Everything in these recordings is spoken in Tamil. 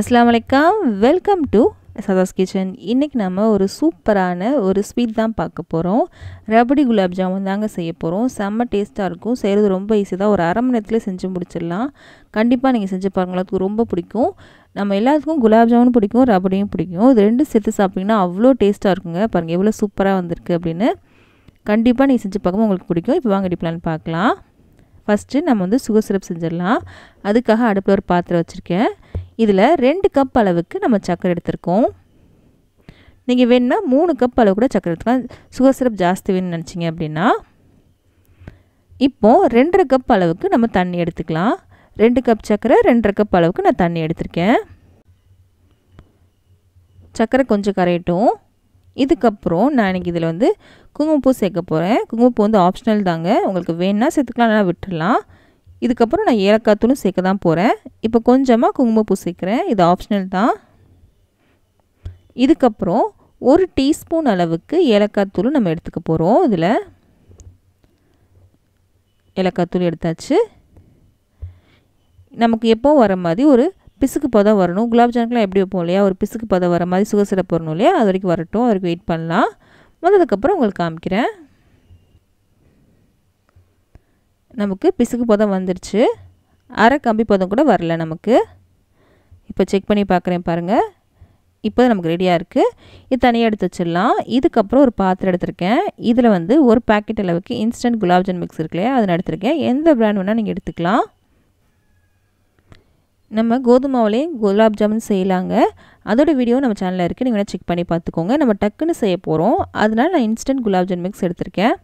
அஸ்லாம் வலைக்கம் வெல்கம் டு சதாஸ் கிச்சன் இன்றைக்கி நம்ம ஒரு சூப்பரான ஒரு ஸ்வீட் தான் பார்க்க போகிறோம் ரபடி குலாப் ஜாமுன் தாங்க செய்ய போகிறோம் செம்ம டேஸ்ட்டாக இருக்கும் செய்கிறது ரொம்ப ஈஸி தான் ஒரு அரை மணி நேரத்தில் செஞ்சு முடிச்சிடலாம் கண்டிப்பாக நீங்கள் செஞ்சு பாருங்கள் அதுக்கு ரொம்ப பிடிக்கும் நம்ம எல்லாத்துக்கும் குலாப் ஜாமுன் பிடிக்கும் ரபடியும் பிடிக்கும் இது ரெண்டு சேர்த்து சாப்பிட்டிங்கன்னா அவ்வளோ டேஸ்ட்டாக இருக்குங்க பாருங்கள் எவ்வளோ சூப்பராக வந்திருக்கு அப்படின்னு கண்டிப்பாக நீங்கள் செஞ்சு பார்க்கும்போது உங்களுக்கு பிடிக்கும் இப்போ வாங்க டிப்ளான் பார்க்கலாம் ஃபஸ்ட்டு நம்ம வந்து சுகர் சிரப் செஞ்சிடலாம் அதுக்காக அடுப்பில் ஒரு பாத்திரம் வச்சுருக்கேன் இதில் ரெண்டு கப் அளவுக்கு நம்ம சக்கரை எடுத்திருக்கோம் நீங்கள் வேணுன்னா மூணு கப் அளவு கூட சக்கரை எடுத்துக்கலாம் சுகர் சிரப் ஜாஸ்தி வேணும்னு நினச்சிங்க அப்படின்னா இப்போது ரெண்டரை கப் அளவுக்கு நம்ம தண்ணி எடுத்துக்கலாம் ரெண்டு கப் சக்கரை ரெண்டரை கப் அளவுக்கு நான் தண்ணி எடுத்திருக்கேன் சக்கரை கொஞ்சம் கரையட்டும் இதுக்கப்புறம் நான் இன்றைக்கி இதில் வந்து குங்குமப்பூ சேர்க்க போகிறேன் குங்குமப்பூ வந்து ஆப்ஷனல் தாங்க உங்களுக்கு வேணுன்னா சேர்த்துக்கலாம் நல்லா விட்டுடலாம் இதுக்கப்புறம் நான் ஏலக்காய் தூளும் சேர்க்க தான் போகிறேன் இப்போ கொஞ்சமாக குங்குமப்பூ சேர்க்குறேன் இது ஆப்ஷனல் தான் இதுக்கப்புறம் ஒரு டீஸ்பூன் அளவுக்கு ஏலக்காய் தூளும் நம்ம எடுத்துக்க போகிறோம் இதில் ஏலக்காய் தூள் எடுத்தாச்சு நமக்கு எப்போ வர மாதிரி ஒரு பிசுக்கு பதம் வரணும் ஜாமுக்குலாம் எப்படி வைப்போம் இல்லையா ஒரு பிசுக்கு பதம் வர மாதிரி சுகசிரப்பு வரணும் இல்லையா அது வரைக்கும் வரட்டும் அது வரைக்கும் வெயிட் பண்ணலாம் வந்ததுக்கப்புறம் உங்களுக்கு காமிக்கிறேன் நமக்கு பிசுக்கு பதம் வந்துடுச்சு அரை கம்பி பதம் கூட வரல நமக்கு இப்போ செக் பண்ணி பார்க்குறேன் பாருங்கள் இப்போ நமக்கு ரெடியாக இருக்குது இது தனியாக எடுத்து வச்சிடலாம் இதுக்கப்புறம் ஒரு பாத்திரம் எடுத்திருக்கேன் இதில் வந்து ஒரு பேக்கெட் அளவுக்கு இன்ஸ்டன்ட் குலாப்ஜான் மிக்ஸ் இருக்கு இல்லையா அதை எடுத்திருக்கேன் எந்த பிராண்ட் வேணால் நீங்கள் எடுத்துக்கலாம் நம்ம கோதுமாவிலையும் குலாப் ஜாமுன் செய்யலாங்க அதோட வீடியோ நம்ம சேனலில் இருக்குது நீங்கள் வேணால் செக் பண்ணி பார்த்துக்கோங்க நம்ம டக்குன்னு செய்ய போகிறோம் அதனால் நான் இன்ஸ்டன்ட் குலாப் மிக்ஸ் எடுத்திருக்கேன்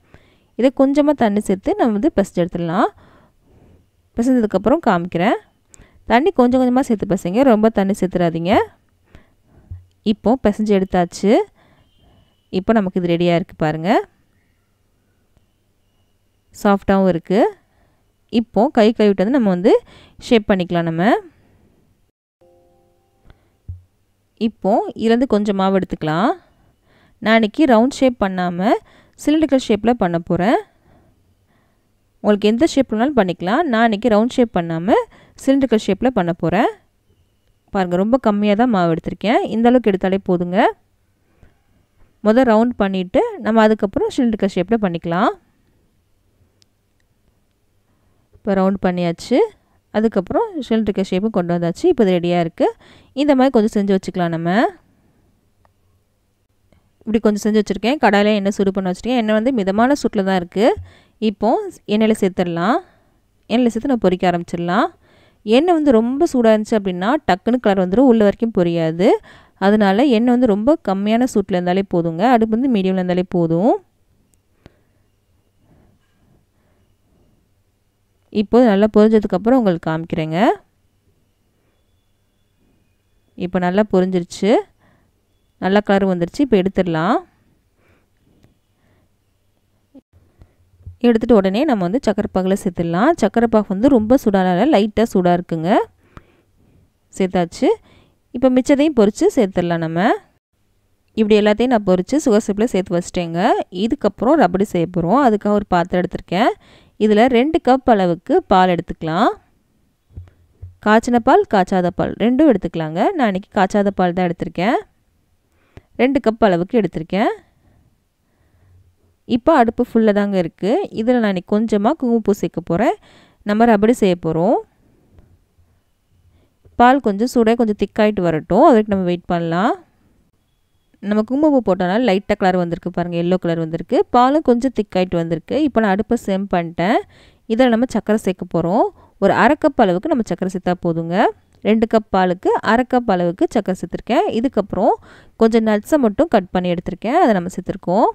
இதை கொஞ்சமாக தண்ணி சேர்த்து நம்ம வந்து பிசைஞ்சு எடுத்துடலாம் பிசைஞ்சதுக்கப்புறம் காமிக்கிறேன் தண்ணி கொஞ்சம் கொஞ்சமாக சேர்த்து பசங்க ரொம்ப தண்ணி சேர்த்துடாதீங்க இப்போ பிசைஞ்சு எடுத்தாச்சு இப்போ நமக்கு இது ரெடியாக இருக்குது பாருங்கள் சாஃப்டாகவும் இருக்குது இப்போது கை விட்டு வந்து நம்ம வந்து ஷேப் பண்ணிக்கலாம் நம்ம இப்போது இதுலேருந்து கொஞ்சமாக எடுத்துக்கலாம் நான் இன்றைக்கி ரவுண்ட் ஷேப் பண்ணாமல் சிலிண்டர்கள் ஷேப்பில் பண்ண போகிறேன் உங்களுக்கு எந்த ஷேப் வேணாலும் பண்ணிக்கலாம் நான் இன்றைக்கி ரவுண்ட் ஷேப் பண்ணாமல் சிலிண்டர்கள் ஷேப்பில் பண்ண போகிறேன் பாருங்கள் ரொம்ப கம்மியாக தான் மாவு எடுத்திருக்கேன் இந்த அளவுக்கு எடுத்தாலே போதுங்க முதல் ரவுண்ட் பண்ணிவிட்டு நம்ம அதுக்கப்புறம் சிலிண்டர்கள் ஷேப்பில் பண்ணிக்கலாம் இப்போ ரவுண்ட் பண்ணியாச்சு அதுக்கப்புறம் சிலிண்டர்கள் ஷேப்பும் கொண்டு வந்தாச்சு இப்போ ரெடியாக இருக்குது இந்த மாதிரி கொஞ்சம் செஞ்சு வச்சுக்கலாம் நம்ம இப்படி கொஞ்சம் செஞ்சு வச்சுருக்கேன் கடாயில் எண்ணெய் சூடு பண்ண வச்சுருக்கேன் எண்ணெய் வந்து மிதமான சூட்டில் தான் இருக்குது இப்போது எண்ணெயில் சேர்த்துடலாம் எண்ணெயில் சேர்த்து நான் பொறிக்க ஆரம்பிச்சிடலாம் எண்ணெய் வந்து ரொம்ப சூடாக இருந்துச்சு அப்படின்னா டக்குன்னு கலர் வந்துடும் உள்ள வரைக்கும் பொரியாது அதனால் எண்ணெய் வந்து ரொம்ப கம்மியான சூட்டில் இருந்தாலே போதுங்க அடுப்பு வந்து மீடியமில் இருந்தாலே போதும் இப்போது நல்லா பொரிஞ்சதுக்கப்புறம் உங்களுக்கு காமிக்கிறேங்க இப்போ நல்லா பொரிஞ்சிருச்சு நல்லா கலர் வந்துருச்சு இப்போ எடுத்துடலாம் எடுத்துகிட்டு உடனே நம்ம வந்து சக்கரைப்பாகில் சேர்த்துடலாம் சக்கரைப்பாகு வந்து ரொம்ப சூடான லைட்டாக சூடாக இருக்குங்க சேர்த்தாச்சு இப்போ மிச்சத்தையும் பொறித்து சேர்த்துடலாம் நம்ம இப்படி எல்லாத்தையும் நான் பொறித்து சுகர் சிப்பில் சேர்த்து வச்சிட்டேங்க இதுக்கப்புறம் ரப்படி செய்ய போகிறோம் அதுக்காக ஒரு பாத்திரம் எடுத்திருக்கேன் இதில் ரெண்டு கப் அளவுக்கு பால் எடுத்துக்கலாம் காய்ச்சின பால் காய்ச்சாத பால் ரெண்டும் எடுத்துக்கலாங்க நான் இன்றைக்கி காய்ச்சாத பால் தான் எடுத்திருக்கேன் ரெண்டு கப் அளவுக்கு எடுத்திருக்கேன் இப்போ அடுப்பு ஃபுல்லாக தாங்க இருக்குது இதில் நான் இன்றைக்கி கொஞ்சமாக குங்குமப்பூ சேர்க்க போகிறேன் நம்ம ரபடி செய்ய போகிறோம் பால் கொஞ்சம் சூடாக கொஞ்சம் திக்காயிட்டு வரட்டும் அதுக்கு நம்ம வெயிட் பண்ணலாம் நம்ம குங்குமப்பூ போட்டோன்னா லைட்டாக கலர் வந்திருக்கு பாருங்கள் எல்லோ கலர் வந்திருக்கு பாலும் கொஞ்சம் திக்காயிட்டு வந்திருக்கு இப்போ நான் அடுப்பை சேம் பண்ணிட்டேன் இதில் நம்ம சக்கரை சேர்க்க போகிறோம் ஒரு அரை கப் அளவுக்கு நம்ம சக்கரை சேர்த்தா போதுங்க ரெண்டு கப் பாலுக்கு அரை கப் அளவுக்கு சக்கரை சேர்த்துருக்கேன் இதுக்கப்புறம் கொஞ்சம் நட்ஸை மட்டும் கட் பண்ணி எடுத்திருக்கேன் அதை நம்ம சேர்த்துருக்கோம்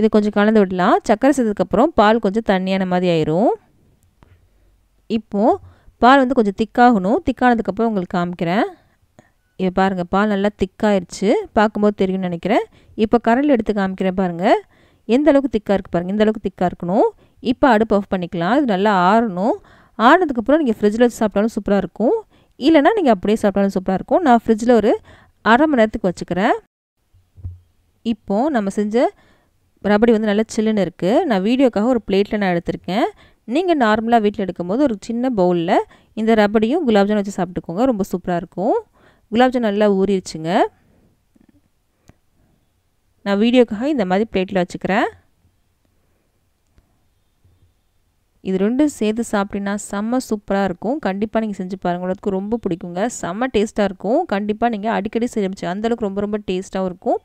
இது கொஞ்சம் கலந்து விடலாம் சக்கரை சேர்த்ததுக்கப்புறம் பால் கொஞ்சம் தண்ணியான மாதிரி ஆயிரும் இப்போது பால் வந்து கொஞ்சம் திக்காகணும் திக்கானதுக்கப்புறம் உங்களுக்கு காமிக்கிறேன் இப்போ பாருங்கள் பால் நல்லா திக்காயிருச்சு பார்க்கும்போது தெரியும்னு நினைக்கிறேன் இப்போ கரண்டில் எடுத்து காமிக்கிறேன் பாருங்கள் எந்த அளவுக்கு திக்காக இருக்குது பாருங்கள் இந்த அளவுக்கு திக்காக இருக்கணும் இப்போ அடுப்பு ஆஃப் பண்ணிக்கலாம் இது நல்லா ஆறணும் ஆனதுக்கப்புறம் நீங்கள் ஃப்ரிட்ஜில் வச்சு சாப்பிட்டாலும் சூப்பராக இருக்கும் இல்லைனா நீங்கள் அப்படியே சாப்பிட்டாலும் சூப்பராக இருக்கும் நான் ஃப்ரிட்ஜில் ஒரு அரை மணி நேரத்துக்கு வச்சுக்கிறேன் இப்போது நம்ம செஞ்ச ரபடி வந்து நல்லா சில்லுன்னு இருக்குது நான் வீடியோக்காக ஒரு பிளேட்டில் நான் எடுத்திருக்கேன் நீங்கள் நார்மலாக வீட்டில் எடுக்கும்போது ஒரு சின்ன பவுலில் இந்த ரபடியும் குலாப்ஜான் வச்சு சாப்பிட்டுக்கோங்க ரொம்ப சூப்பராக இருக்கும் குலாப்ஜான் நல்லா ஊறிடுச்சுங்க நான் வீடியோக்காக இந்த மாதிரி பிளேட்டில் வச்சுக்கிறேன் இது ரெண்டும் சேர்த்து சாப்பிட்டீங்கன்னா செம்ம சூப்பராக இருக்கும் கண்டிப்பாக நீங்கள் செஞ்சு பாருங்கள் உங்களுக்கு ரொம்ப பிடிக்குங்க செம்ம டேஸ்ட்டாக இருக்கும் கண்டிப்பாக நீங்கள் அடிக்கடி செஞ்சு அந்தளவுக்கு ரொம்ப ரொம்ப டேஸ்ட்டாகவும் இருக்கும்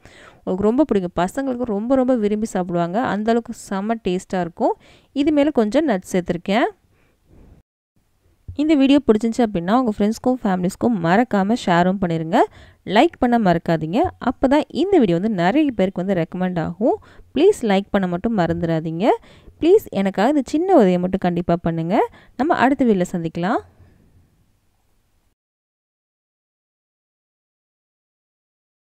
உங்களுக்கு ரொம்ப பிடிக்கும் பசங்களுக்கு ரொம்ப ரொம்ப விரும்பி சாப்பிடுவாங்க அந்தளவுக்கு செம்ம டேஸ்ட்டாக இருக்கும் இது மேலே கொஞ்சம் நட்ஸ் சேர்த்துருக்கேன் இந்த வீடியோ பிடிச்சிருந்துச்சு அப்படின்னா உங்கள் ஃப்ரெண்ட்ஸ்க்கும் ஃபேமிலிஸ்க்கும் மறக்காமல் ஷேரும் பண்ணிடுங்க லைக் பண்ண மறக்காதீங்க அப்போ தான் இந்த வீடியோ வந்து நிறைய பேருக்கு வந்து ரெக்கமெண்ட் ஆகும் ப்ளீஸ் லைக் பண்ண மட்டும் மறந்துடாதீங்க ப்ளீஸ் எனக்காக இந்த சின்ன உதவியை மட்டும் கண்டிப்பாக பண்ணுங்கள் நம்ம அடுத்த வீடியோவில் சந்திக்கலாம்